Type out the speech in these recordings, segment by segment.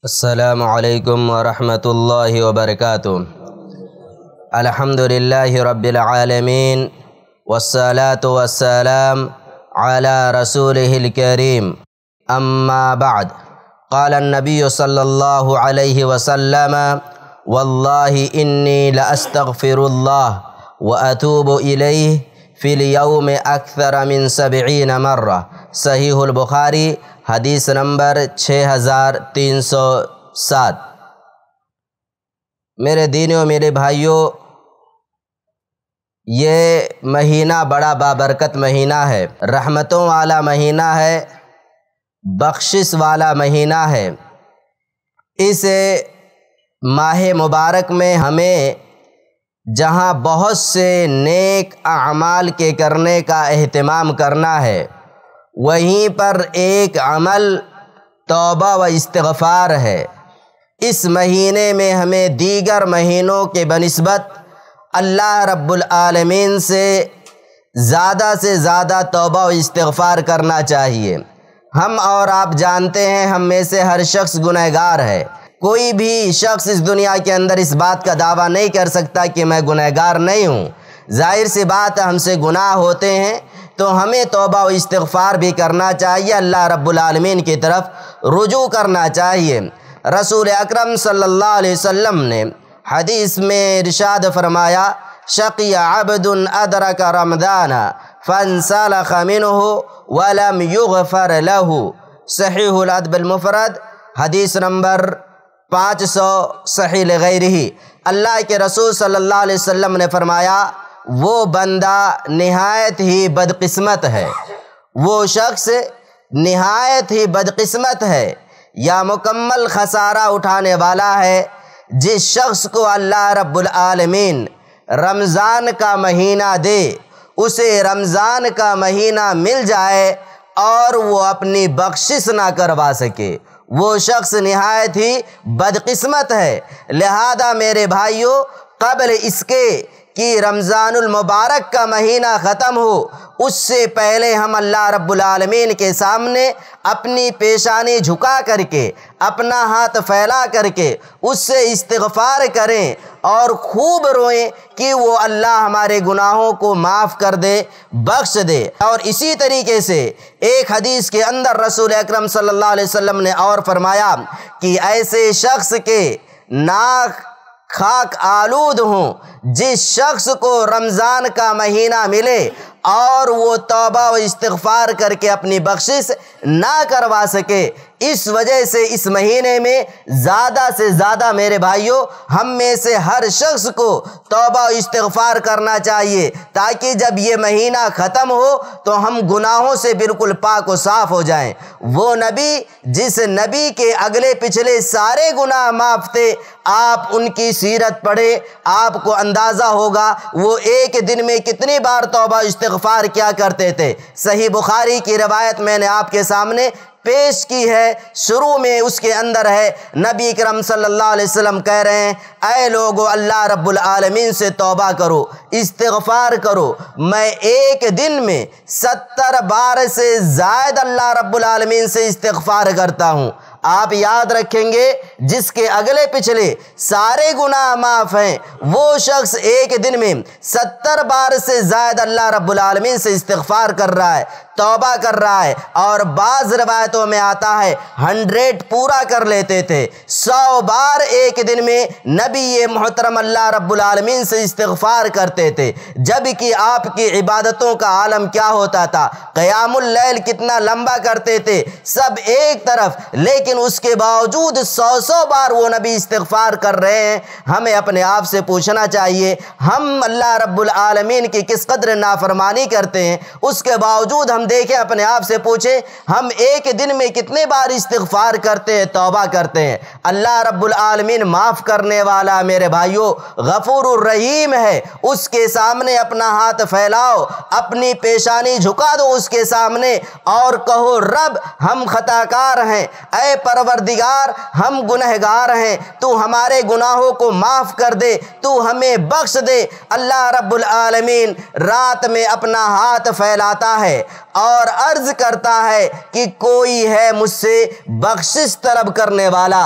السلام عليكم ورحمة الله وبركاته الحمد لله رب العالمين والصلاة والسلام على رسوله الكريم أما بعد قال النبي صلى الله عليه وسلم والله إني لأستغفر الله وأتوب إليه فی میں اکثر امن سبعین نمر صحیح البخاری حدیث نمبر چھ ہزار تین سو سات میرے دینوں میرے بھائیوں یہ مہینہ بڑا بابرکت مہینہ ہے رحمتوں والا مہینہ ہے بخشس والا مہینہ ہے اس ماہ مبارک میں ہمیں جہاں بہت سے نیک اعمال کے کرنے کا اہتمام کرنا ہے وہیں پر ایک عمل توبہ و استغفار ہے اس مہینے میں ہمیں دیگر مہینوں کے بنسبت اللہ رب العالمین سے زیادہ سے زیادہ توبہ و استغفار کرنا چاہیے ہم اور آپ جانتے ہیں ہم میں سے ہر شخص گنہ گار ہے کوئی بھی شخص اس دنیا کے اندر اس بات کا دعویٰ نہیں کر سکتا کہ میں گنہگار نہیں ہوں ظاہر سی بات ہم سے گناہ ہوتے ہیں تو ہمیں توبہ و استغفار بھی کرنا چاہیے اللہ رب العالمین کی طرف رجوع کرنا چاہیے رسول اکرم صلی اللہ علیہ وسلم نے حدیث میں ارشاد فرمایا شقی عبد ادرک رمضان فانسلخ منه ولم يغفر له صحیح الادب المفرد حدیث نمبر پانچ سو صحیح غیر ہی اللہ کے رسول صلی اللہ علیہ وسلم نے فرمایا وہ بندہ نہایت ہی بدقسمت ہے وہ شخص نہایت ہی بدقسمت ہے یا مکمل خسارہ اٹھانے والا ہے جس شخص کو اللہ رب العالمین رمضان کا مہینہ دے اسے رمضان کا مہینہ مل جائے اور وہ اپنی بخشش نہ کروا سکے وہ شخص نہایت ہی بدقسمت ہے لہذا میرے بھائیوں قبل اس کے کہ رمضان المبارک کا مہینہ ختم ہو اس سے پہلے ہم اللہ رب العالمین کے سامنے اپنی پیشانی جھکا کر کے اپنا ہاتھ پھیلا کر کے اس سے استغفار کریں اور خوب روئیں کہ وہ اللہ ہمارے گناہوں کو معاف کر دے بخش دے اور اسی طریقے سے ایک حدیث کے اندر رسول اکرم صلی اللہ علیہ وسلم نے اور فرمایا کہ ایسے شخص کے ناک خاک آلود ہوں جس شخص کو رمضان کا مہینہ ملے اور وہ توبہ و استغفار کر کے اپنی بخشش نہ کروا سکے اس وجہ سے اس مہینے میں زیادہ سے زیادہ میرے بھائیوں ہم میں سے ہر شخص کو توبہ و استغفار کرنا چاہیے تاکہ جب یہ مہینہ ختم ہو تو ہم گناہوں سے بالکل پاک و صاف ہو جائیں وہ نبی جس نبی کے اگلے پچھلے سارے گناہ معاف تھے آپ ان کی سیرت پڑھے آپ کو اندازہ ہوگا وہ ایک دن میں کتنی بار توبہ استغفار کیا کرتے تھے صحیح بخاری کی روایت میں نے آپ کے سامنے پیش کی ہے شروع میں اس کے اندر ہے نبی کرم صلی اللہ علیہ وسلم کہہ رہے ہیں اے لوگو اللہ رب العالمین سے توبہ کرو استغفار کرو میں ایک دن میں ستر بار سے زائد اللہ رب العالمین سے استغفار کرتا ہوں آپ یاد رکھیں گے جس کے اگلے پچھلے سارے گناہ معاف ہیں وہ شخص ایک دن میں ستر بار سے زائد اللہ رب العالمین سے استغفار کر رہا ہے توبہ کر رہا ہے اور بعض روایتوں میں آتا ہے ہنڈریڈ پورا کر لیتے تھے سو بار ایک دن میں نبی یہ محترم اللہ رب العالمین سے استغفار کرتے تھے جب کہ آپ کی عبادتوں کا عالم کیا ہوتا تھا قیام اللیل کتنا لمبا کرتے تھے سب ایک طرف لیکن لیکن اس کے باوجود سو سو بار وہ نبی استغفار کر رہے ہیں ہمیں اپنے آپ سے پوچھنا چاہیے ہم اللہ رب العالمین کی کس قدر نافرمانی کرتے ہیں اس کے باوجود ہم دیکھیں اپنے آپ سے پوچھیں ہم ایک دن میں کتنے بار استغفار کرتے ہیں توبہ کرتے ہیں اللہ رب العالمین معاف کرنے والا میرے بھائیو غفور الرحیم ہے اس کے سامنے اپنا ہاتھ پھیلاؤ اپنی پیشانی جھکا دو اس کے سامنے اور کہو رب ہم خطا کار ہیں اے پروردگار ہم گنہگار ہیں تو ہمارے گناہوں کو معاف کر دے تو ہمیں بخش دے اللہ رب العالمین رات میں اپنا ہاتھ ہے ہے ہے اور عرض کرتا کہ کوئی مجھ سے بخشش طلب کرنے والا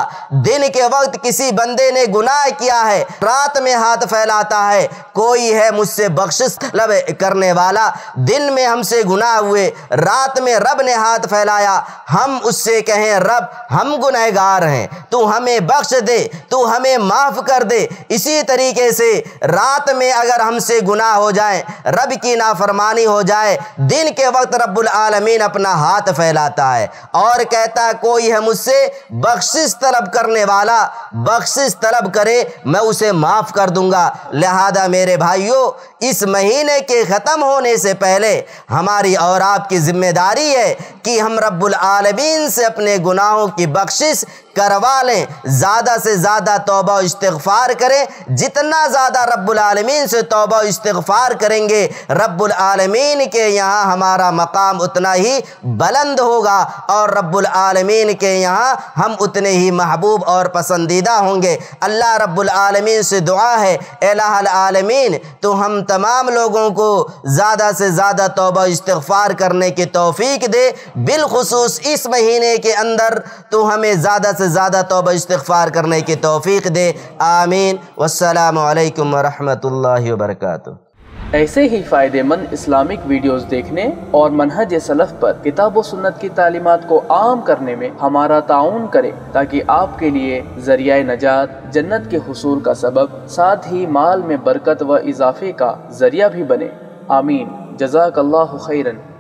دن کے وقت کسی بندے نے گناہ کیا ہے رات میں ہاتھ پھیلاتا ہے کوئی ہے مجھ سے بخشش طلب کرنے والا دن میں ہم سے گناہ ہوئے رات میں رب نے ہاتھ پھیلایا ہم اس سے کہیں رب ہم گنہ گار ہیں تو ہمیں بخش دے تو ہمیں معاف کر دے اسی طریقے سے رات میں اگر ہم سے گناہ ہو جائیں رب کی نافرمانی ہو جائے دن کے وقت رب العالمین اپنا ہاتھ پھیلاتا ہے اور کہتا ہے کوئی ہم مجھ سے بخشش طلب کرنے والا بخشس طلب کرے میں اسے معاف کر دوں گا لہذا میرے بھائیوں اس مہینے کے ختم ہونے سے پہلے ہماری اور آپ کی ذمہ داری ہے کہ ہم رب العالمین سے اپنے گناہوں کی بخشش کروا لیں زیادہ سے زیادہ توبہ و استغفار کریں جتنا زیادہ رب العالمین سے توبہ و استغفار کریں گے رب العالمین کے یہاں ہمارا مقام اتنا ہی بلند ہوگا اور رب العالمین کے یہاں ہم اتنے ہی محبوب اور پسندیدہ ہوں گے اللہ رب العالمین سے دعا ہے الہ العالمین تو ہم تمام لوگوں کو زیادہ سے زیادہ توبہ استغفار کرنے کی توفیق دے بالخصوص اس مہینے کے اندر تو ہمیں زیادہ سے سے زیادہ توبہ استغفار کرنے کی توفیق دے آمین والسلام علیکم اللہ وبرکاتہ ایسے ہی فائدے مند اسلامک ویڈیوز دیکھنے اور سلف پر کتاب و سنت کی تعلیمات کو عام کرنے میں ہمارا تعاون کرے تاکہ آپ کے لیے ذریعہ نجات جنت کے حصول کا سبب ساتھ ہی مال میں برکت و اضافے کا ذریعہ بھی بنے آمین جزاک اللہ خیرن